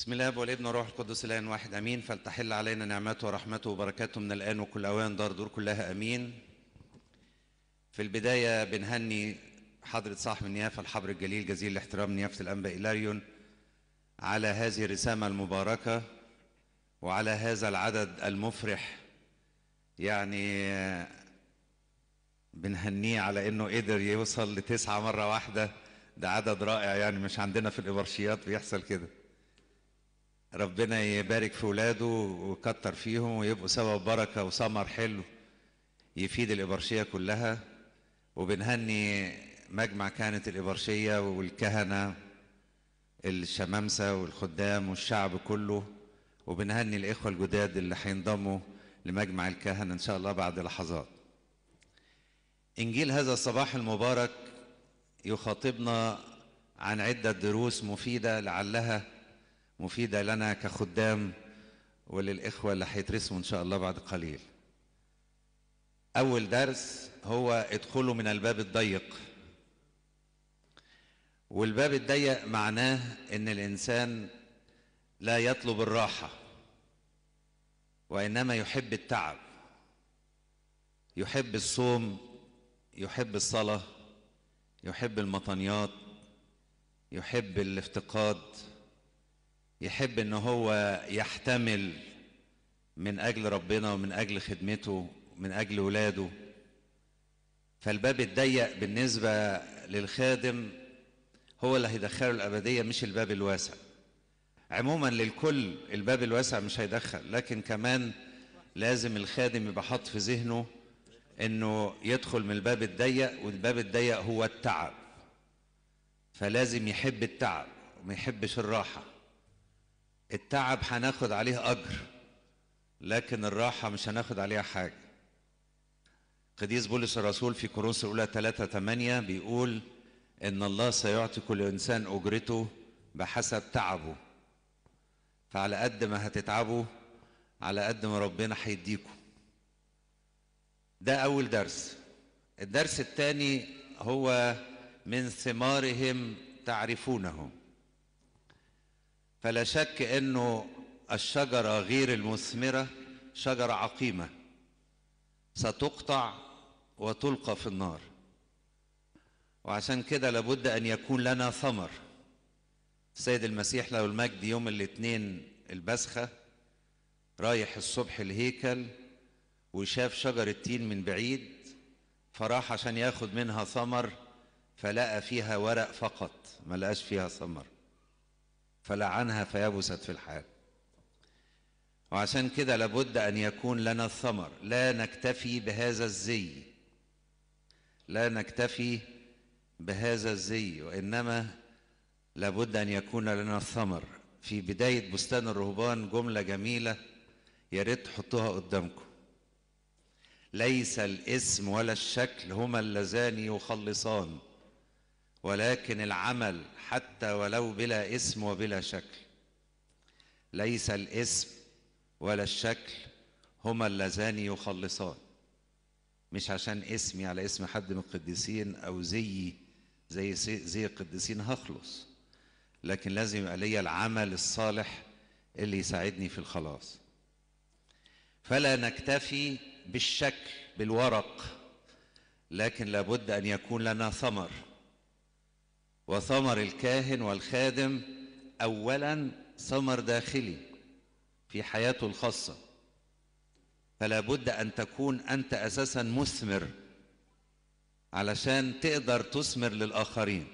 بسم الله والابن والروح القدس الان واحد امين فلتحل علينا نعمته ورحمته وبركاته من الان وكل اوان دار دور كلها امين في البدايه بنهني حضره صاحب النيافه الحبر الجليل جزيل الاحترام نيافه الانبا الاريون على هذه الرساله المباركه وعلى هذا العدد المفرح يعني بنهنيه على انه قدر يوصل لتسعه مره واحده ده عدد رائع يعني مش عندنا في الابرشيات بيحصل كده ربنا يبارك في ولاده ويكتر فيهم ويبقوا سبب بركة وسمر حلو يفيد الإبرشية كلها وبنهني مجمع كانت الإبرشية والكهنة الشمامسة والخدام والشعب كله وبنهني الإخوة الجداد اللي هينضموا لمجمع الكهنة إن شاء الله بعد لحظات إنجيل هذا الصباح المبارك يخاطبنا عن عدة دروس مفيدة لعلها مفيدة لنا كخدام وللإخوة اللي هيترسموا إن شاء الله بعد قليل أول درس هو ادخلوا من الباب الضيق والباب الضيق معناه إن الإنسان لا يطلب الراحة وإنما يحب التعب يحب الصوم يحب الصلاة يحب المطنيات يحب الافتقاد يحب ان هو يحتمل من اجل ربنا ومن اجل خدمته ومن اجل ولاده فالباب الضيق بالنسبه للخادم هو اللي هيدخله الابديه مش الباب الواسع عموما للكل الباب الواسع مش هيدخل لكن كمان لازم الخادم يبقى حاط في ذهنه انه يدخل من الباب الضيق والباب الضيق هو التعب فلازم يحب التعب وما يحبش الراحه التعب هناخد عليه أجر لكن الراحة مش هناخد عليها حاجة قديس بولس الرسول في كورنثوس الأولى 3 8 بيقول إن الله سيعطي كل إنسان أجرته بحسب تعبه فعلى قد ما هتتعبوا على قد ما ربنا هيديكم ده أول درس الدرس الثاني هو من ثمارهم تعرفونهم فلا شك انه الشجره غير المثمره شجره عقيمه ستقطع وتلقى في النار وعشان كده لابد ان يكون لنا ثمر السيد المسيح له المجد يوم الاثنين البسخه رايح الصبح الهيكل وشاف شجر التين من بعيد فراح عشان ياخد منها ثمر فلقى فيها ورق فقط ما لقاش فيها ثمر فلعنها فيبست في الحال وعشان كده لابد أن يكون لنا الثمر لا نكتفي بهذا الزي لا نكتفي بهذا الزي وإنما لابد أن يكون لنا الثمر في بداية بستان الرهبان جملة جميلة يا ريت تحطوها قدامكم ليس الاسم ولا الشكل هما اللذان يخلصان ولكن العمل حتى ولو بلا اسم وبلا شكل ليس الاسم ولا الشكل هما اللذان يخلصان مش عشان اسمي على اسم حد من القديسين او زيي زي زي القديسين هخلص لكن لازم يبقى ليا العمل الصالح اللي يساعدني في الخلاص فلا نكتفي بالشكل بالورق لكن لابد ان يكون لنا ثمر وثمر الكاهن والخادم أولا ثمر داخلي في حياته الخاصة فلا بد أن تكون أنت أساسا مثمر علشان تقدر تثمر للآخرين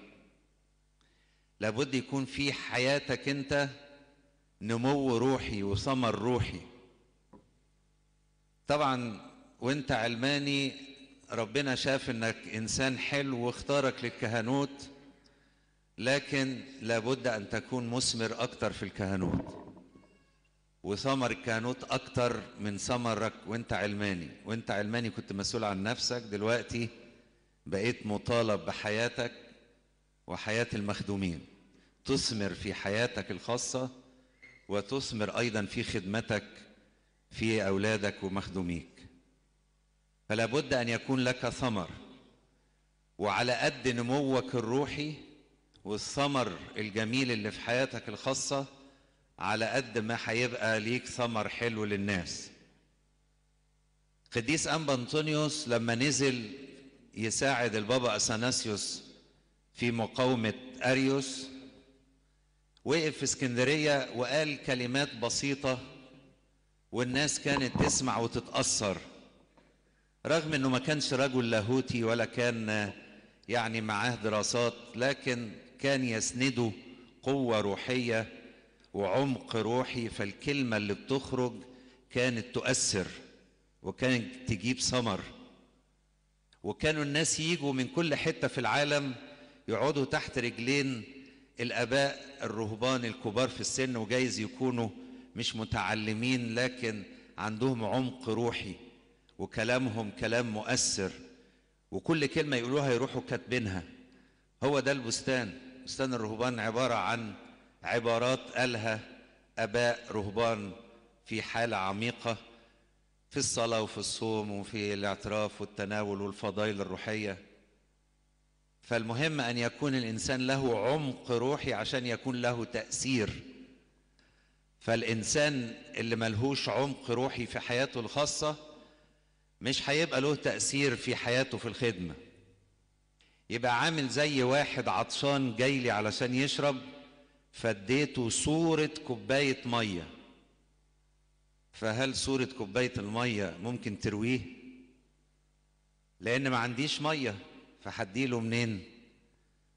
لابد يكون في حياتك أنت نمو روحي وثمر روحي طبعا وانت علماني ربنا شاف انك انسان حلو واختارك للكهنوت لكن لابد أن تكون مثمر أكتر في الكهنوت وثمر الكهنوت أكتر من ثمرك وأنت علماني وأنت علماني كنت مسؤول عن نفسك دلوقتي بقيت مطالب بحياتك وحياة المخدومين تثمر في حياتك الخاصة وتثمر أيضا في خدمتك في أولادك ومخدوميك فلا بد أن يكون لك ثمر وعلى قد نموك الروحي والثمر الجميل اللي في حياتك الخاصة على قد ما هيبقى ليك ثمر حلو للناس قديس أنبا أنطونيوس لما نزل يساعد البابا أثناسيوس في مقاومة أريوس وقف في اسكندرية وقال كلمات بسيطة والناس كانت تسمع وتتأثر رغم انه ما كانش رجل لاهوتي ولا كان يعني معاه دراسات لكن كان يسنده قوة روحية وعمق روحي فالكلمة اللي بتخرج كانت تؤثر وكانت تجيب ثمر وكانوا الناس يجوا من كل حتة في العالم يقعدوا تحت رجلين الآباء الرهبان الكبار في السن وجايز يكونوا مش متعلمين لكن عندهم عمق روحي وكلامهم كلام مؤثر وكل كلمة يقولوها يروحوا كاتبينها هو ده البستان بستان الرهبان عبارة عن عبارات قالها آباء رهبان في حالة عميقة في الصلاة وفي الصوم وفي الاعتراف والتناول والفضائل الروحية فالمهم أن يكون الإنسان له عمق روحي عشان يكون له تأثير فالإنسان اللي ملهوش عمق روحي في حياته الخاصة مش هيبقى له تأثير في حياته في الخدمة يبقى عامل زي واحد عطشان جاي لي علشان يشرب فاديته صورة كوباية مية فهل صورة كوباية المية ممكن ترويه؟ لأن ما عنديش مية فهديله منين؟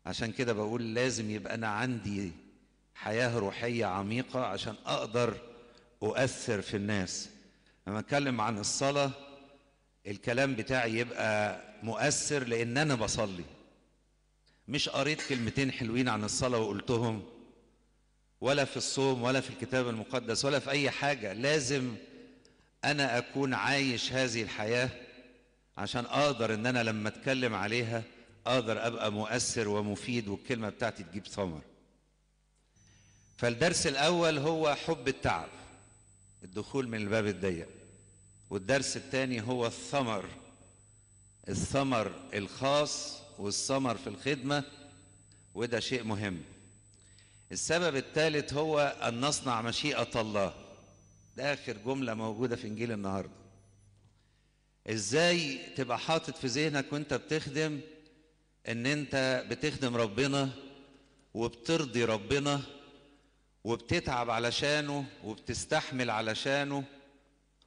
عشان كده بقول لازم يبقى أنا عندي حياة روحية عميقة عشان أقدر أؤثر في الناس لما أتكلم عن الصلاة الكلام بتاعي يبقى مؤثر لأن أنا بصلي مش قريت كلمتين حلوين عن الصلاة وقلتهم ولا في الصوم ولا في الكتاب المقدس ولا في أي حاجة لازم أنا أكون عايش هذه الحياة عشان أقدر إن أنا لما أتكلم عليها أقدر أبقى مؤثر ومفيد والكلمة بتاعتي تجيب ثمر فالدرس الأول هو حب التعب الدخول من الباب الضيق والدرس الثاني هو الثمر الثمر الخاص والسمر في الخدمة وده شيء مهم السبب الثالث هو أن نصنع مشيئة الله ده آخر جملة موجودة في إنجيل النهاردة إزاي تبقى حاطط في ذهنك وأنت بتخدم إن أنت بتخدم ربنا وبترضي ربنا وبتتعب علشانه وبتستحمل علشانه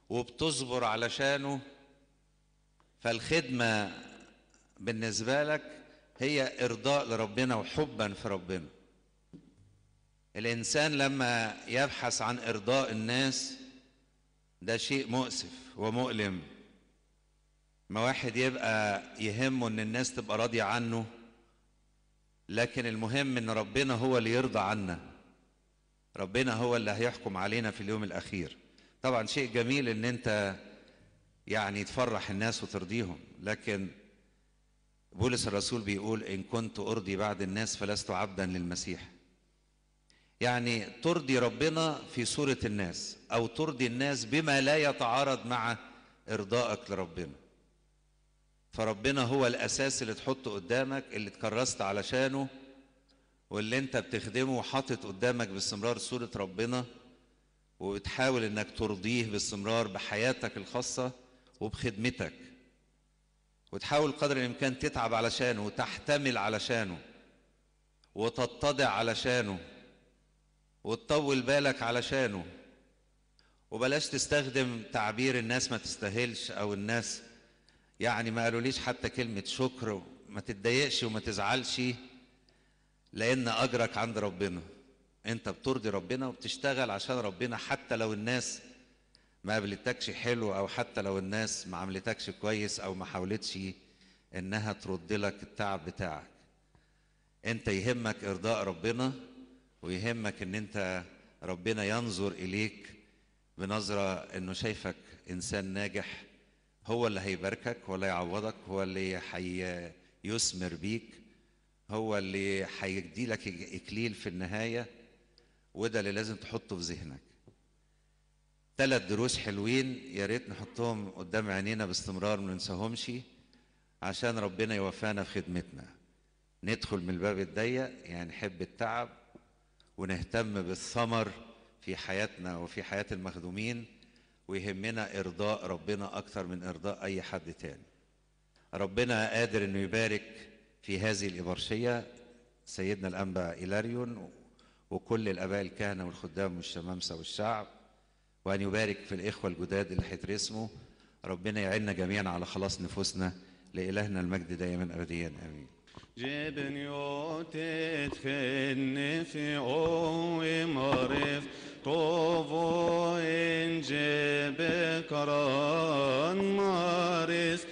وبتصبر علشانه فالخدمة بالنسبة لك هي إرضاء لربنا وحبا في ربنا الإنسان لما يبحث عن إرضاء الناس ده شيء مؤسف ومؤلم ما واحد يبقى يهمه ان الناس تبقى راضية عنه لكن المهم ان ربنا هو اللي يرضى عنا ربنا هو اللي هيحكم علينا في اليوم الاخير طبعا شيء جميل ان انت يعني تفرح الناس وترضيهم لكن بولس الرسول بيقول إن كنت أرضي بعد الناس فلست عبدا للمسيح يعني ترضي ربنا في صورة الناس أو ترضي الناس بما لا يتعارض مع إرضائك لربنا فربنا هو الأساس اللي تحطه قدامك اللي تكرست علشانه واللي انت بتخدمه وحاطط قدامك باستمرار صورة ربنا وبتحاول انك ترضيه باستمرار بحياتك الخاصة وبخدمتك وتحاول قدر الامكان تتعب علشانه وتحتمل علشانه وتتضع علشانه وتطول بالك علشانه وبلاش تستخدم تعبير الناس ما تستاهلش او الناس يعني ما قالوليش حتى كلمه شكر ما تتضايقش وما تزعلش لان اجرك عند ربنا انت بترضي ربنا وبتشتغل عشان ربنا حتى لو الناس ما قابلتكش حلو او حتى لو الناس ما عملتكش كويس او ما حاولتش انها ترد لك التعب بتاعك انت يهمك ارضاء ربنا ويهمك ان انت ربنا ينظر اليك بنظره انه شايفك انسان ناجح هو اللي هيباركك هو اللي هيعوضك هو اللي هيثمر بيك هو اللي هيديلك اكليل في النهايه وده اللي لازم تحطه في ذهنك ثلاث دروس حلوين يا ريت نحطهم قدام عينينا باستمرار ما ننساهمش عشان ربنا يوفقنا في خدمتنا ندخل من الباب الضيق يعني نحب التعب ونهتم بالثمر في حياتنا وفي حياة المخدومين ويهمنا إرضاء ربنا أكثر من إرضاء أي حد تاني ربنا قادر أنه يبارك في هذه الإبرشية سيدنا الأنبا إيلاريون وكل الآباء الكهنة والخدام والشمامسة والشعب وأن يبارك في الإخوة الجداد اللي هيترسموا ربنا يعيننا جميعا على خلاص نفوسنا لإلهنا المجد دائما أبديا آمين جبن يوتت خن في قوي مرف طوفو انجب كران مارس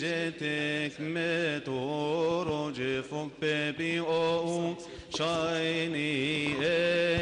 جتك متورج فوق ببي او شايني إيه